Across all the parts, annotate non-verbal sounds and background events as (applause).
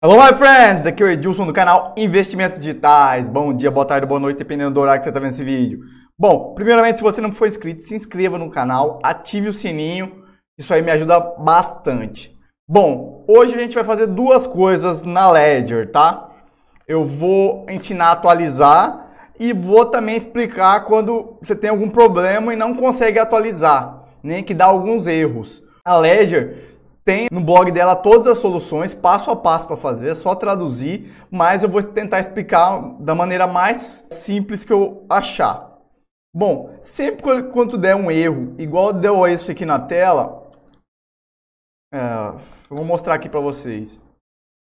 Hello my friends! Aqui é o Edilson do canal Investimentos Digitais. Bom dia, boa tarde, boa noite, dependendo do horário que você está vendo esse vídeo. Bom, primeiramente, se você não for inscrito, se inscreva no canal, ative o sininho, isso aí me ajuda bastante. Bom, hoje a gente vai fazer duas coisas na Ledger, tá? Eu vou ensinar a atualizar e vou também explicar quando você tem algum problema e não consegue atualizar, nem que dá alguns erros. A Ledger tem no blog dela todas as soluções, passo a passo para fazer, é só traduzir, mas eu vou tentar explicar da maneira mais simples que eu achar. Bom, sempre quando der um erro, igual deu esse aqui na tela, é, vou mostrar aqui para vocês.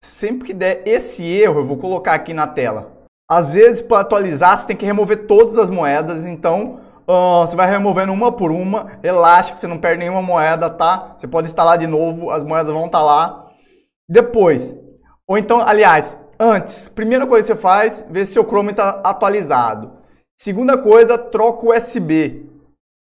Sempre que der esse erro, eu vou colocar aqui na tela. Às vezes, para atualizar, você tem que remover todas as moedas, então Uh, você vai removendo uma por uma. Elástico, você não perde nenhuma moeda, tá? Você pode instalar de novo, as moedas vão estar tá lá. Depois, ou então, aliás, antes, primeira coisa que você faz, ver se o Chrome está atualizado. Segunda coisa, troca o USB,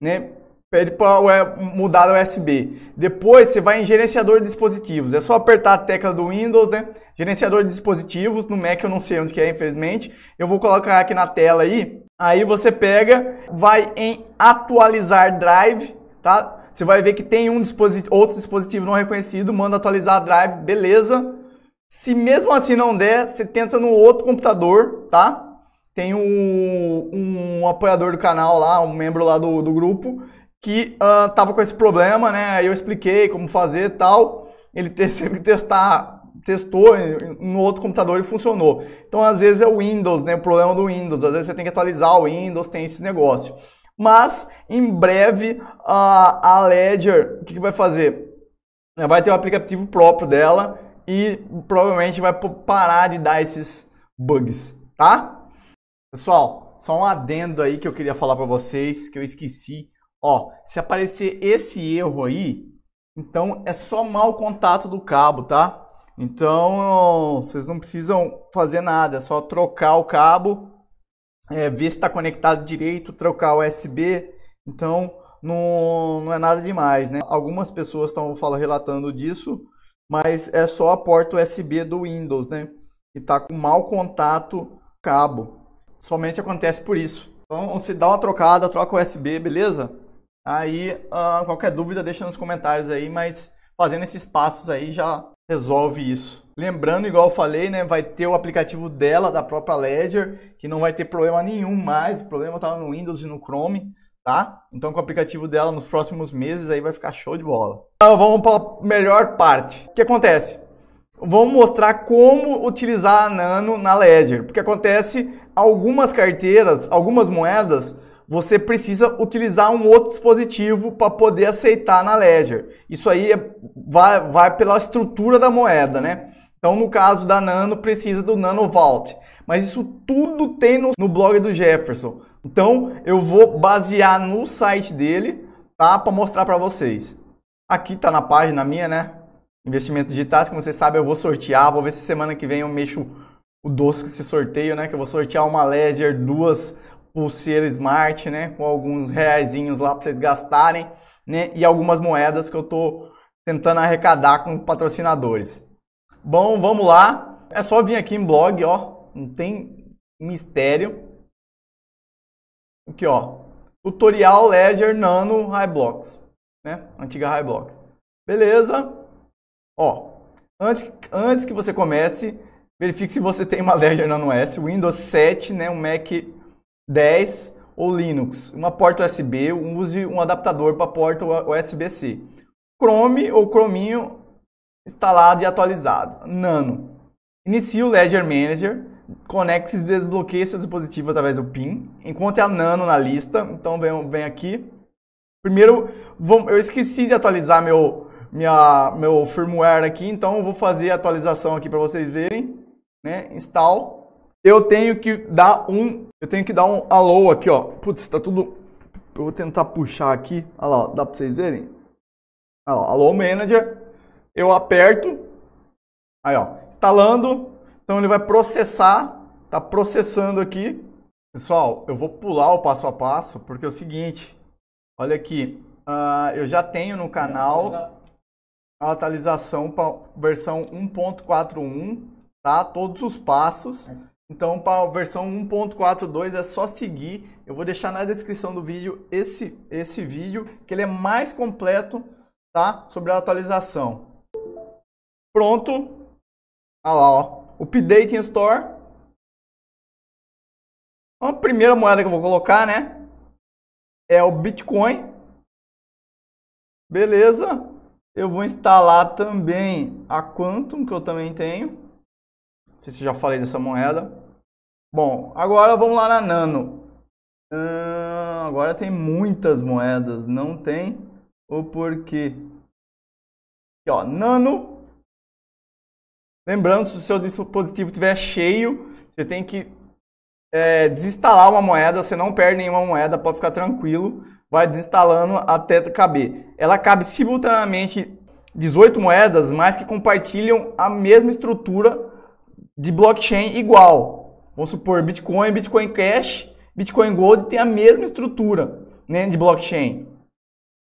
né? Pede para mudar o USB. Depois você vai em gerenciador de dispositivos. É só apertar a tecla do Windows, né? Gerenciador de dispositivos. No Mac eu não sei onde que é, infelizmente. Eu vou colocar aqui na tela aí Aí você pega, vai em atualizar drive, tá? Você vai ver que tem um dispositivo, outro dispositivo não reconhecido, manda atualizar drive, beleza. Se mesmo assim não der, você tenta no outro computador, tá? Tem um, um apoiador do canal lá, um membro lá do, do grupo, que uh, tava com esse problema, né? Aí eu expliquei como fazer e tal. Ele (laughs) teve que testar testou no outro computador e funcionou. Então, às vezes é o Windows, né? O problema do Windows. Às vezes você tem que atualizar o Windows, tem esse negócio. Mas, em breve, a, a Ledger, o que, que vai fazer? Vai ter um aplicativo próprio dela e provavelmente vai parar de dar esses bugs, tá? Pessoal, só um adendo aí que eu queria falar para vocês, que eu esqueci. Ó, se aparecer esse erro aí, então é só mal contato do cabo, tá? Então, vocês não precisam fazer nada, é só trocar o cabo, é, ver se está conectado direito, trocar o USB. Então, não, não é nada demais, né? Algumas pessoas estão relatando disso, mas é só a porta USB do Windows, né? Que está com mau contato cabo. Somente acontece por isso. Então, se dá uma trocada, troca o USB, beleza? Aí, uh, qualquer dúvida, deixa nos comentários aí, mas fazendo esses passos aí já resolve isso. Lembrando, igual eu falei, né, vai ter o aplicativo dela, da própria Ledger, que não vai ter problema nenhum mais. O problema estava tá no Windows e no Chrome, tá? Então com o aplicativo dela nos próximos meses aí vai ficar show de bola. Então vamos para a melhor parte. O que acontece? Vamos mostrar como utilizar a Nano na Ledger, porque acontece algumas carteiras, algumas moedas você precisa utilizar um outro dispositivo para poder aceitar na Ledger. Isso aí é, vai, vai pela estrutura da moeda, né? Então, no caso da Nano, precisa do Nano Vault. Mas isso tudo tem no, no blog do Jefferson. Então, eu vou basear no site dele, tá? Para mostrar para vocês. Aqui tá na página minha, né? Investimentos digitais, como você sabe, eu vou sortear. Vou ver se semana que vem eu mexo o doce que esse sorteio, né? Que eu vou sortear uma Ledger, duas pulseira smart, né? Com alguns reais lá para vocês gastarem, né? E algumas moedas que eu tô tentando arrecadar com patrocinadores. Bom, vamos lá. É só vir aqui em blog, ó. Não tem mistério. Aqui, ó. Tutorial Ledger Nano Highblocks, né? Antiga Highblocks. Beleza? Ó. Antes, antes que você comece, verifique se você tem uma Ledger Nano S, Windows 7, né? Um Mac 10 ou Linux, uma porta USB, use um adaptador para porta USB-C. Chrome ou Chrominho instalado e atualizado. Nano. Inicie o Ledger Manager, conecte e desbloqueie seu dispositivo através do PIN. Encontre a Nano na lista, então vem, vem aqui. Primeiro, eu esqueci de atualizar meu, minha, meu firmware aqui, então eu vou fazer a atualização aqui para vocês verem. Né? Install eu tenho que dar um, eu tenho que dar um alô aqui, ó. Putz, tá tudo eu vou tentar puxar aqui. Olha lá, ó, dá para vocês verem? Olha lá, alô manager. Eu aperto. Aí, ó, instalando. Então ele vai processar, tá processando aqui. Pessoal, eu vou pular o passo a passo porque é o seguinte, olha aqui, uh, eu já tenho no canal a atualização para versão 1.41, tá? Todos os passos. Então, para a versão 1.42 é só seguir. Eu vou deixar na descrição do vídeo esse, esse vídeo, que ele é mais completo, tá? Sobre a atualização. Pronto. Olha lá, ó. Update in Store. Então, a primeira moeda que eu vou colocar, né? É o Bitcoin. Beleza. Eu vou instalar também a Quantum, que eu também tenho sei se já falei dessa moeda. Bom, agora vamos lá na Nano. Ah, agora tem muitas moedas, não tem o porquê. Aqui, ó, Nano. Lembrando, se o seu dispositivo estiver cheio, você tem que é, desinstalar uma moeda, você não perde nenhuma moeda, pode ficar tranquilo. Vai desinstalando até caber. Ela cabe simultaneamente 18 moedas, mas que compartilham a mesma estrutura de blockchain igual. Vamos supor, Bitcoin, Bitcoin Cash, Bitcoin Gold tem a mesma estrutura né, de blockchain.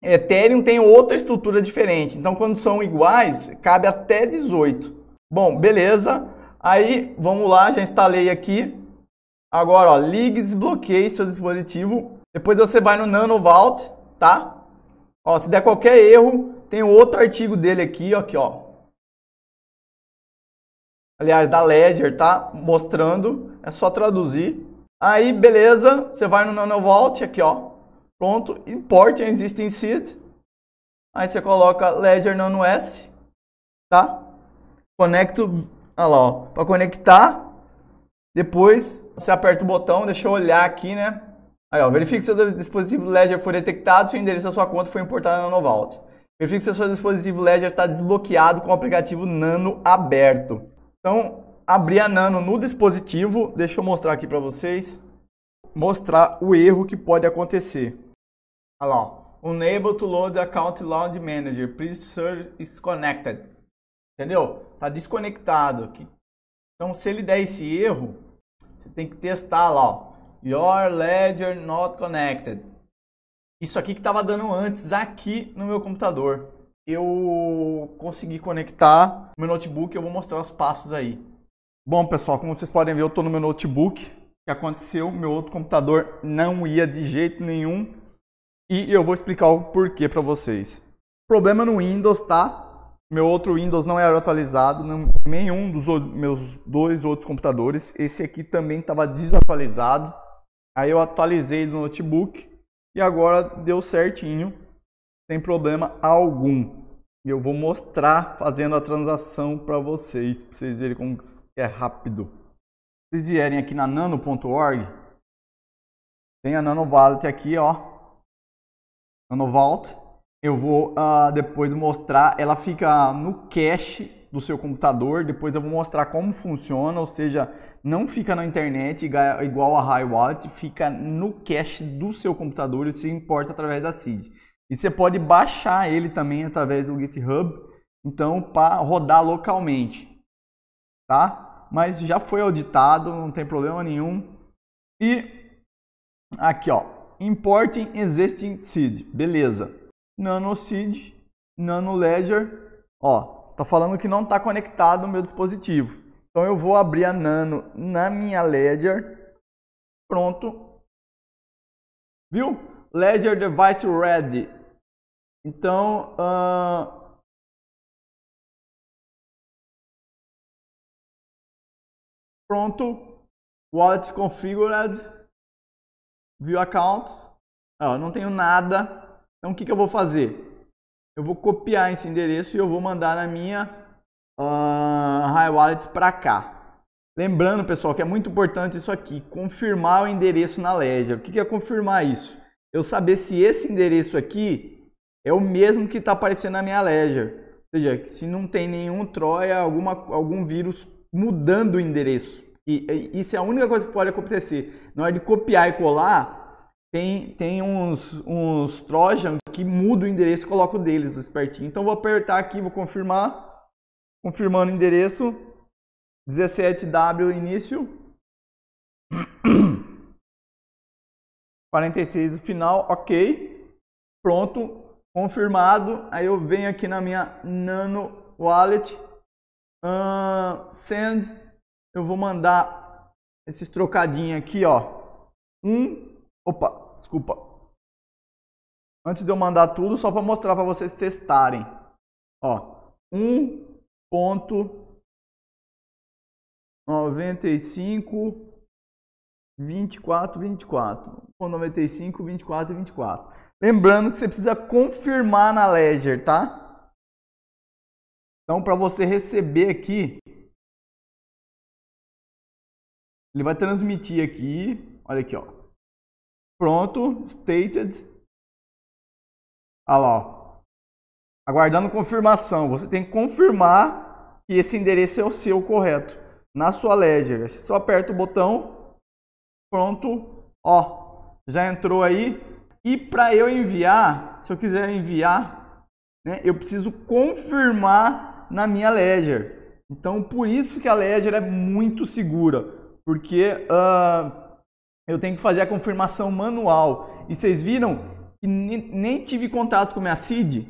Ethereum tem outra estrutura diferente. Então, quando são iguais, cabe até 18. Bom, beleza. Aí, vamos lá, já instalei aqui. Agora, ó, ligue e desbloqueie seu dispositivo. Depois você vai no Nano Vault, tá? Ó, se der qualquer erro, tem outro artigo dele aqui, ó, aqui, ó aliás, da Ledger, tá? Mostrando, é só traduzir. Aí, beleza, você vai no NanoVault, aqui, ó. Pronto, import existing seed. Aí você coloca Ledger Nano S, tá? Conecto, olha lá, ó, para conectar. Depois, você aperta o botão, deixa eu olhar aqui, né? Aí, ó, verifique se o dispositivo Ledger foi detectado se o endereço da sua conta foi importado na NanoVault. Verifique se o seu dispositivo Ledger está desbloqueado com o aplicativo Nano aberto. Então, abrir a Nano no dispositivo. Deixa eu mostrar aqui para vocês. Mostrar o erro que pode acontecer. Olha lá, Unable to load account load manager. Please serve is connected. Entendeu? Tá desconectado aqui. Então, se ele der esse erro, você tem que testar lá, ó. Your ledger not connected. Isso aqui que estava dando antes aqui no meu computador eu consegui conectar meu notebook, eu vou mostrar os passos aí. Bom, pessoal, como vocês podem ver, eu estou no meu notebook. O que aconteceu? Meu outro computador não ia de jeito nenhum. E eu vou explicar o porquê para vocês. Problema no Windows, tá? Meu outro Windows não era atualizado, não, nenhum dos meus dois outros computadores. Esse aqui também estava desatualizado. Aí eu atualizei no notebook e agora deu certinho sem problema algum. E eu vou mostrar fazendo a transação para vocês, para vocês verem como é rápido. Se vocês vierem aqui na nano.org, tem a Nano aqui, ó. Nano Vault. Eu vou uh, depois mostrar, ela fica no cache do seu computador, depois eu vou mostrar como funciona, ou seja, não fica na internet igual a High Wallet, fica no cache do seu computador e se importa através da seed. E você pode baixar ele também através do GitHub, então para rodar localmente, tá? Mas já foi auditado, não tem problema nenhum. E aqui, ó, importing existing seed, beleza? Nano seed, nano ledger, ó, tá falando que não está conectado o meu dispositivo. Então eu vou abrir a nano na minha ledger. Pronto. Viu? Ledger Device Ready. Então, uh, pronto, wallet configured, view account, ah, não tenho nada, então o que, que eu vou fazer? Eu vou copiar esse endereço e eu vou mandar na minha uh, High Wallet para cá. Lembrando, pessoal, que é muito importante isso aqui, confirmar o endereço na Ledger. O que, que é confirmar isso? Eu saber se esse endereço aqui é o mesmo que está aparecendo na minha ledger. Ou seja, se não tem nenhum Troia, alguma, algum vírus mudando o endereço. E, e isso é a única coisa que pode acontecer. Na hora de copiar e colar, tem, tem uns, uns Trojan que muda o endereço e coloca o deles, espertinho. Então vou apertar aqui, vou confirmar. Confirmando o endereço. 17W início. 46 (clears throat) o final, ok. Pronto, confirmado. Aí eu venho aqui na minha Nano Wallet, uh, send, eu vou mandar esses trocadinhos aqui, ó. Um, opa, desculpa. Antes de eu mandar tudo, só para mostrar para vocês testarem. Ó, um ponto 24 24 com 24 24 Lembrando que você precisa confirmar na Ledger, tá? Então, para você receber aqui, ele vai transmitir aqui, olha aqui, ó. Pronto, stated. Olha lá, ó. Aguardando confirmação. Você tem que confirmar que esse endereço é o seu correto. Na sua Ledger. Você só aperta o botão. Pronto. Ó. Já entrou aí e para eu enviar, se eu quiser enviar, né, eu preciso confirmar na minha Ledger. Então, por isso que a Ledger é muito segura, porque uh, eu tenho que fazer a confirmação manual. E vocês viram que nem tive contato com minha CID,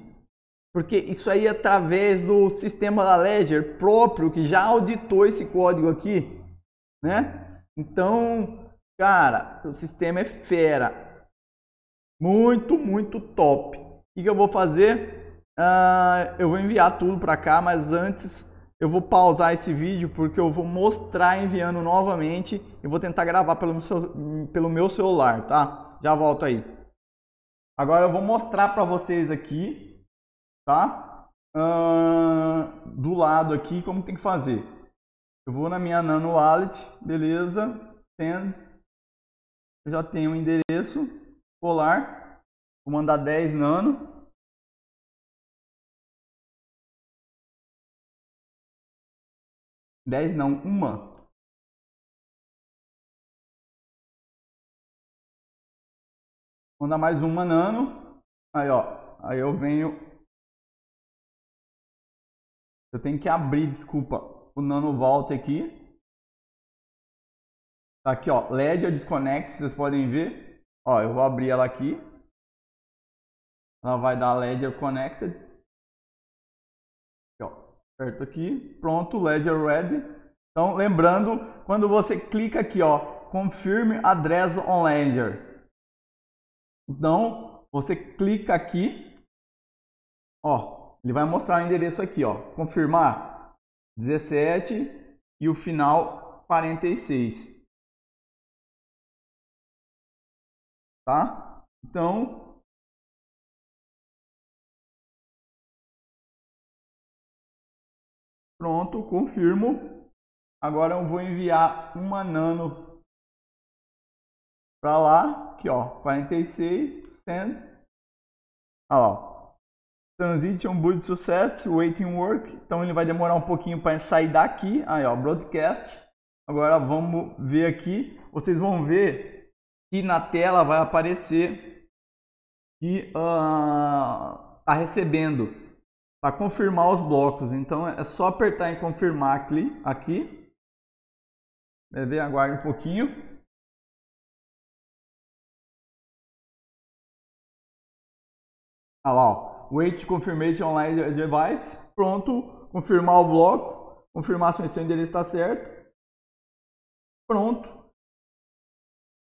porque isso aí é através do sistema da Ledger próprio que já auditou esse código aqui, né? Então, cara, o sistema é fera muito, muito top. O que, eu vou fazer? Uh, eu vou enviar tudo para cá, mas antes eu vou pausar esse vídeo porque eu vou mostrar enviando novamente e vou tentar gravar pelo meu, pelo meu celular, tá? Já volto aí. Agora eu vou mostrar para vocês aqui, tá? Uh, do lado aqui como tem que fazer. Eu vou na minha Nano Wallet, beleza? Send. Eu já tenho o endereço polar. Vou mandar 10 nano. Dez não, uma. Vou mandar mais uma nano. Aí, ó. Aí eu venho eu tenho que abrir, desculpa, o nano volta aqui. Tá aqui, ó, LED eu desconecto, vocês podem ver. Ó, eu vou abrir ela aqui. Ela vai dar Ledger Connected. Aqui, ó. Aperto aqui. Pronto, Ledger Ready. Então, lembrando, quando você clica aqui, ó, confirme Address on Ledger. Então, você clica aqui. Ó, ele vai mostrar o endereço aqui, ó. Confirmar 17 e o final 46. tá? Então, pronto, confirmo. Agora eu vou enviar uma nano para lá, aqui ó, 46, send. Olha lá, ó. Transition boot sucesso, waiting work. Então ele vai demorar um pouquinho para sair daqui. Aí ó, broadcast. Agora vamos ver aqui. Vocês vão ver e na tela vai aparecer que está ah, uh, recebendo para confirmar os blocos. Então é só apertar em confirmar aqui. aqui. ver, aguarde um pouquinho. Olha ah lá, ó. wait confirmation online device. Pronto, confirmar o bloco, confirmar se o endereço está certo. Pronto,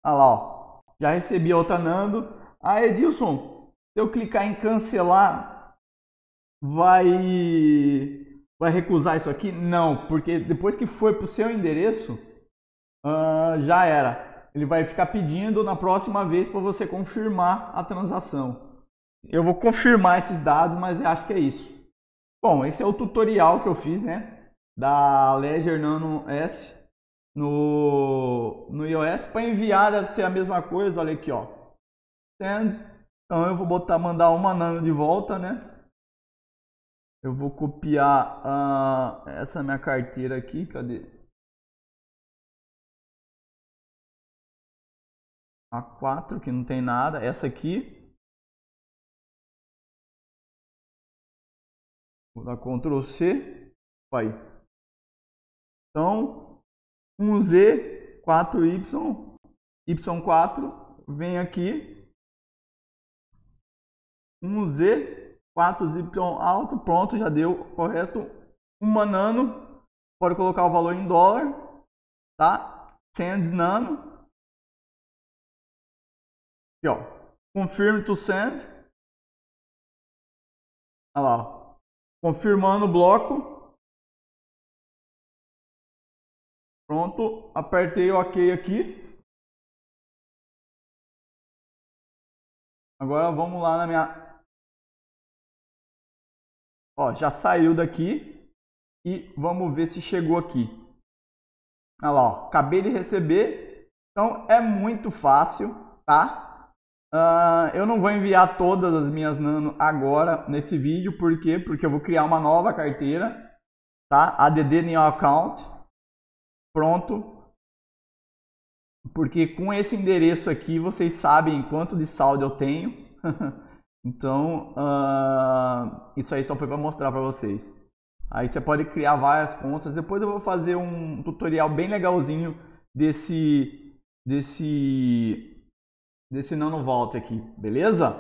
Olha lá, ó. Já recebi outra Nando. Ah, Edilson, se eu clicar em cancelar, vai vai recusar isso aqui? Não, porque depois que foi para o seu endereço, uh, já era. Ele vai ficar pedindo na próxima vez para você confirmar a transação. Eu vou confirmar esses dados, mas acho que é isso. Bom, esse é o tutorial que eu fiz, né? Da Ledger Nano S no, no iOS para enviar deve ser a mesma coisa, olha aqui, ó. Send. Então eu vou botar mandar uma nano de volta, né? Eu vou copiar uh, essa minha carteira aqui, cadê? A4 que não tem nada, essa aqui. Vou dar Ctrl C. Vai. Então, 1Z, 4Y, Y4, vem aqui. 1Z, 4Y alto, pronto, já deu, correto? 1 nano, pode colocar o valor em dólar, tá? Send nano. Aqui, ó. Confirm to send. Olha lá, ó. Confirmando o bloco. Pronto, apertei OK aqui. Agora vamos lá na minha... Ó, já saiu daqui e vamos ver se chegou aqui. Olha lá, ó, acabei de receber. Então é muito fácil, tá? Uh, eu não vou enviar todas as minhas nano agora nesse vídeo, por quê? Porque eu vou criar uma nova carteira, tá? ADD New Account Pronto. Porque com esse endereço aqui, vocês sabem quanto de saldo eu tenho. (laughs) então, uh, isso aí só foi para mostrar para vocês. Aí você pode criar várias contas. Depois eu vou fazer um tutorial bem legalzinho desse desse desse nano vault aqui, beleza?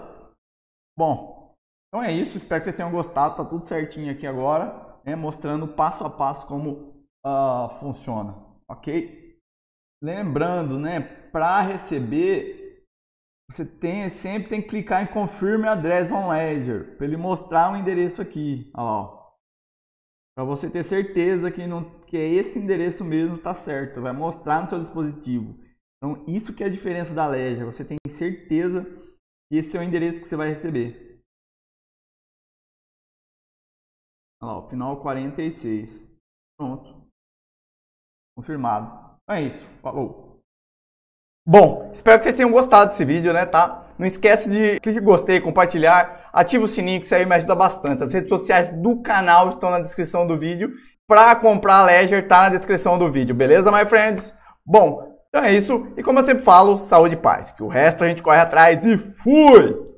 Bom, então é isso. Espero que vocês tenham gostado. Tá tudo certinho aqui agora, né? Mostrando passo a passo como uh, funciona, ok? Lembrando, né, para receber, você tem, sempre tem que clicar em Confirm Address on Ledger, para ele mostrar o um endereço aqui, Para você ter certeza que, não, que é esse endereço mesmo está certo, vai mostrar no seu dispositivo. Então, isso que é a diferença da Ledger, você tem certeza que esse é o endereço que você vai receber. Olha lá, o final 46. Pronto. Confirmado. Então é isso. Falou. Bom, espero que vocês tenham gostado desse vídeo, né, tá? Não esquece de clicar em gostei, compartilhar, ativa o sininho que isso aí me ajuda bastante. As redes sociais do canal estão na descrição do vídeo. Para comprar a Ledger tá na descrição do vídeo, beleza, my friends? Bom, então é isso. E como eu sempre falo, saúde e paz. Que o resto a gente corre atrás e fui!